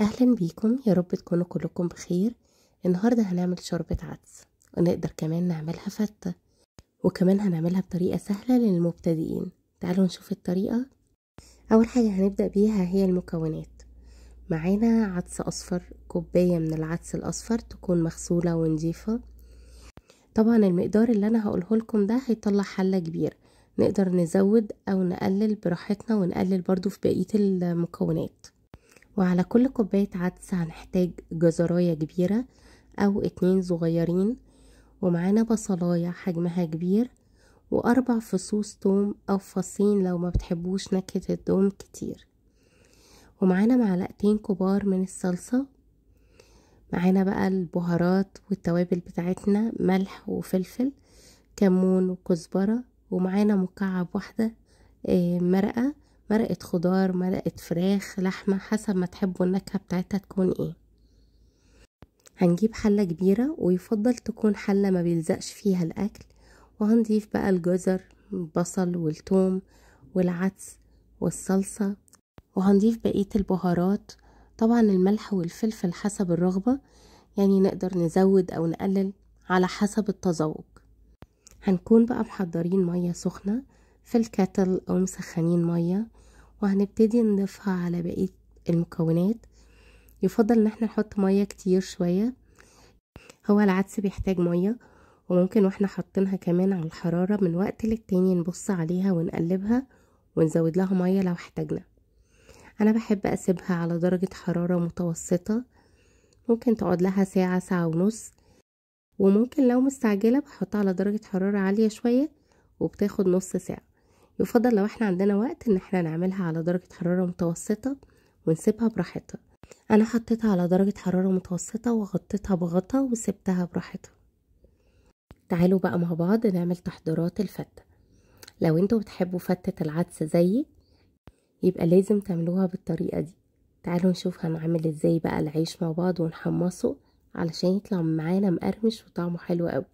اهلا بيكم يا رب تكونوا كلكم بخير النهارده هنعمل شوربه عدس ونقدر كمان نعملها فته وكمان هنعملها بطريقه سهله للمبتدئين تعالوا نشوف الطريقه اول حاجه هنبدا بيها هي المكونات معانا عدس اصفر كوبايه من العدس الاصفر تكون مغسوله ونضيفه طبعا المقدار اللي انا هقوله لكم ده هيطلع حله كبيره نقدر نزود او نقلل براحتنا ونقلل برضو في بقيه المكونات وعلى كل كوباية عدس هنحتاج جزراية كبيرة أو اتنين صغيرين ومعانا بصلاية حجمها كبير وأربع فصوص توم أو فصين لو ما بتحبوش نكهة التوم كتير ومعانا معلقتين كبار من الصلصة معانا بقى البهارات والتوابل بتاعتنا ملح وفلفل كمون وكزبرة ومعانا مكعب واحدة آه، مرقة مرقة خضار مرقة فراخ لحمة حسب ما تحبوا النكهة بتاعتها تكون ايه هنجيب حلة كبيرة ويفضل تكون حلة ما بيلزقش فيها الأكل وهنضيف بقى الجزر البصل والثوم والعدس والصلصة وهنضيف بقية البهارات طبعا الملح والفلفل حسب الرغبة يعني نقدر نزود أو نقلل على حسب التذوق هنكون بقى محضرين مية سخنة في الكاتل أو مسخنين مية وهنبتدي نضيفها على بقية المكونات يفضل ان احنا نحط مية كتير شوية هو العدس بيحتاج مية وممكن واحنا حاطينها كمان على الحرارة من وقت للتاني نبص عليها ونقلبها ونزود لها مية لو احتاجنا انا بحب اسيبها على درجة حرارة متوسطة ممكن تقعد لها ساعة ساعة ونص وممكن لو مستعجلة بحطها على درجة حرارة عالية شوية وبتاخد نص ساعة يفضل لو احنا عندنا وقت ان احنا نعملها على درجة حرارة متوسطة ونسيبها براحتها انا حطيتها على درجة حرارة متوسطة وغطيتها بغطا وسبتها براحتها تعالوا بقى مع بعض نعمل تحضيرات الفتة لو انتوا بتحبوا فتة العدس زيي يبقى لازم تعملوها بالطريقة دي تعالوا نشوف هنعمل ازاي بقى العيش مع بعض ونحمصه علشان يطلع معانا مقرمش وطعمه حلو قوي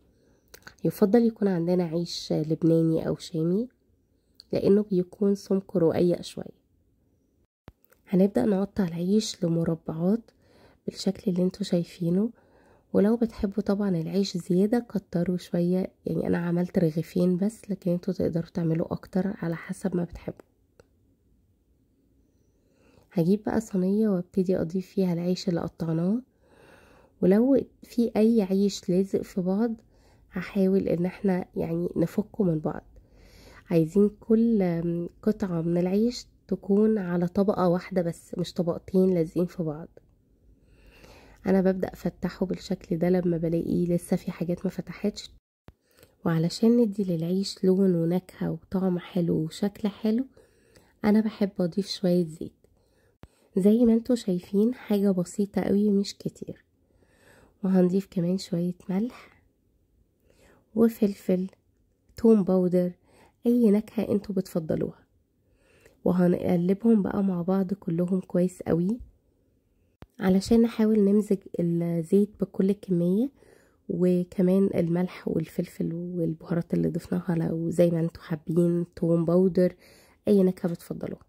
يفضل يكون عندنا عيش لبناني او شامي لأنه بيكون سمكه رقيق شوية هنبدأ نقطع العيش لمربعات بالشكل اللي انتوا شايفينه ولو بتحبوا طبعا العيش زيادة كتروا شوية يعني أنا عملت رغيفين بس لكن انتوا تقدروا تعملوا أكتر على حسب ما بتحبوا هجيب بقى صينية وابتدي أضيف فيها العيش اللي قطعناه ولو في أي عيش لازق في بعض هحاول إن احنا يعني نفكه من بعض عايزين كل قطعة من العيش تكون على طبقة واحدة بس مش طبقتين لازقين في بعض انا ببدأ افتحه بالشكل ده لما بلاقي لسه في حاجات ما فتحتش وعلشان ندي للعيش لون ونكهة وطعم حلو وشكل حلو انا بحب اضيف شوية زيت زي ما انتوا شايفين حاجة بسيطة قوي مش كتير وهنضيف كمان شوية ملح وفلفل توم باودر اي نكهة انتوا بتفضلوها وهنقلبهم بقى مع بعض كلهم كويس قوي علشان نحاول نمزج الزيت بكل الكمية وكمان الملح والفلفل والبهارات اللي ضفناها لو زي ما انتوا حابين توم باودر اي نكهة بتفضلوها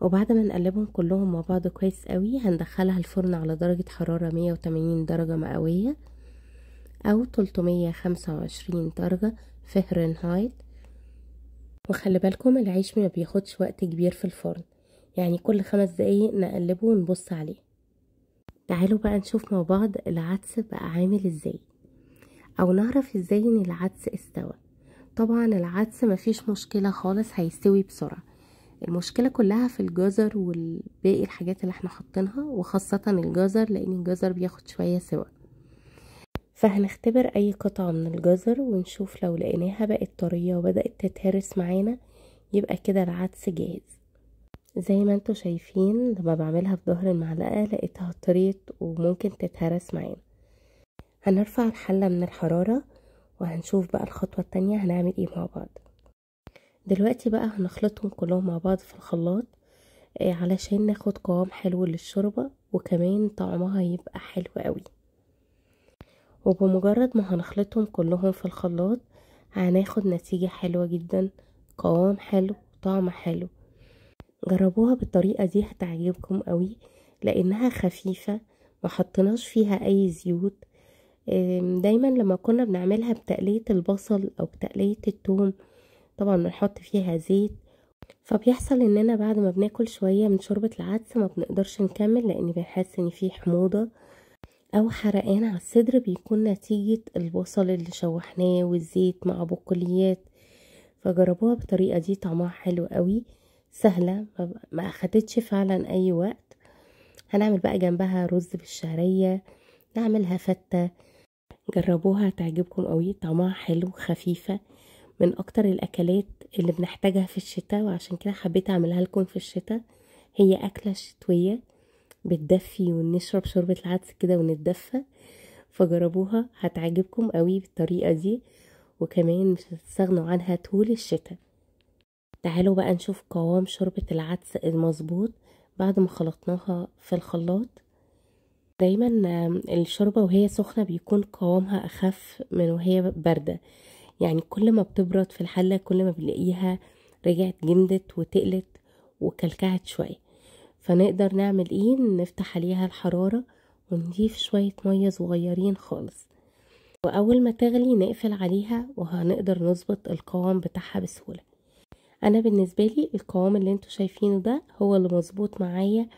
وبعد ما نقلبهم كلهم مع بعض كويس قوي هندخلها الفرن على درجة حرارة 180 درجة مئوية او 325 درجة فهرنهايت وخلي بالكم العيش ما بياخدش وقت كبير في الفرن يعني كل خمس دقايق نقلبه ونبص عليه تعالوا بقى نشوف مع بعض العدس بقى عامل ازاي او نعرف ازاي ان العدس استوى طبعا العدس مفيش مشكلة خالص هيستوي بسرعة المشكلة كلها في الجزر والباقي الحاجات اللي احنا حاطينها وخاصة الجزر لان الجزر بياخد شوية سوا فهنختبر اي قطعة من الجزر ونشوف لو لقيناها بقت طرية وبدأت تتهرس معانا يبقى كده العدس جاهز زي ما انتوا شايفين لما بعملها في ظهر المعلقة لقيتها طريت وممكن تتهرس معانا هنرفع الحلة من الحرارة وهنشوف بقى الخطوة التانية هنعمل ايه مع بعض دلوقتي بقى هنخلطهم كلهم مع بعض في الخلاط آه، علشان ناخد قوام حلو للشوربة وكمان طعمها يبقى حلو قوي وبمجرد ما هنخلطهم كلهم في الخلاط هناخد نتيجة حلوة جدا قوام حلو طعم حلو جربوها بالطريقة دي هتعجبكم قوي لانها خفيفة ما حطناش فيها اي زيوت دايما لما كنا بنعملها بتقلية البصل او بتقلية التوم طبعا بنحط فيها زيت فبيحصل اننا بعد ما بناكل شوية من شوربة العدس ما بنقدرش نكمل لان بنحس ان فيه حموضة او حرقان على الصدر بيكون نتيجة البصل اللي شوحناه والزيت مع بقوليات فجربوها بالطريقة دي طعمها حلو قوي سهلة ما اخدتش فعلا اي وقت هنعمل بقى جنبها رز بالشعرية نعملها فتة جربوها هتعجبكم قوي طعمها حلو خفيفة من اكتر الاكلات اللي بنحتاجها في الشتاء وعشان كده حبيت اعملها لكم في الشتاء هي اكلة شتوية بتدفي ونشرب شوربة العدس كده ونتدفى فجربوها هتعجبكم قوي بالطريقة دي وكمان مش هتستغنوا عنها طول الشتاء تعالوا بقى نشوف قوام شوربة العدس المظبوط بعد ما خلطناها في الخلاط دايما الشوربة وهي سخنة بيكون قوامها أخف من وهي باردة يعني كل ما بتبرد في الحلة كل ما بنلاقيها رجعت جمدت وتقلت وكلكعت شوية فنقدر نعمل ايه نفتح عليها الحرارة ونضيف شوية مية صغيرين خالص وأول ما تغلي نقفل عليها وهنقدر نظبط القوام بتاعها بسهولة أنا بالنسبة لي القوام اللي انتوا شايفينه ده هو اللي مظبوط معايا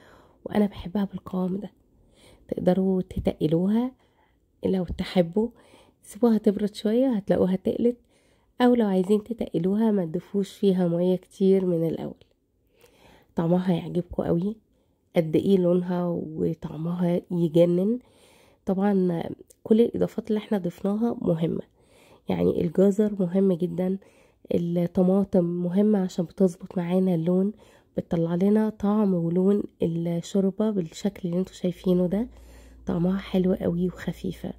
وأنا بحبها بالقوام ده تقدروا تتقلوها لو تحبوا سيبوها تبرد شوية هتلاقوها تقلت أو لو عايزين تتقلوها ما تدفوش فيها مية كتير من الأول طعمها يعجبكم قوي قد ايه لونها وطعمها يجنن طبعا كل الاضافات اللي احنا ضفناها مهمه يعني الجزر مهم جدا الطماطم مهمة عشان بتظبط معانا اللون بتطلع لنا طعم ولون الشوربة بالشكل اللي انتوا شايفينه ده طعمها حلو قوي وخفيفة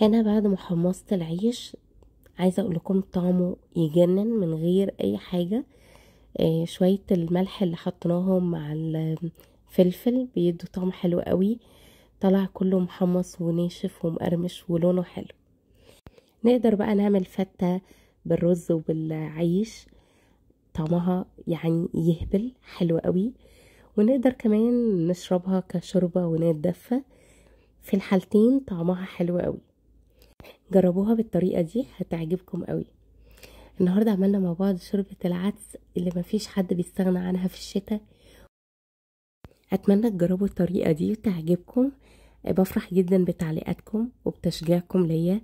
هنا بعد ما حمصت العيش عايزة اقول لكم طعمه يجنن من غير اي حاجة آه، شوية الملح اللي حطيناهم مع الفلفل بيدوا طعم حلو قوي طلع كله محمص وناشف ومقرمش ولونه حلو نقدر بقى نعمل فتة بالرز وبالعيش طعمها يعني يهبل حلو قوي ونقدر كمان نشربها كشوربة ونتدفى في الحالتين طعمها حلو قوي جربوها بالطريقة دي هتعجبكم قوي النهاردة عملنا مع بعض شوربة العدس اللي مفيش حد بيستغنى عنها في الشتاء أتمنى تجربوا الطريقة دي وتعجبكم بفرح جدا بتعليقاتكم وبتشجيعكم ليا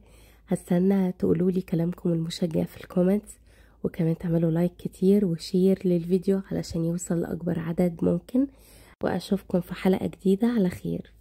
هستنى تقولولي كلامكم المشجع في الكومنتس وكمان تعملوا لايك كتير وشير للفيديو علشان يوصل لأكبر عدد ممكن وأشوفكم في حلقة جديدة على خير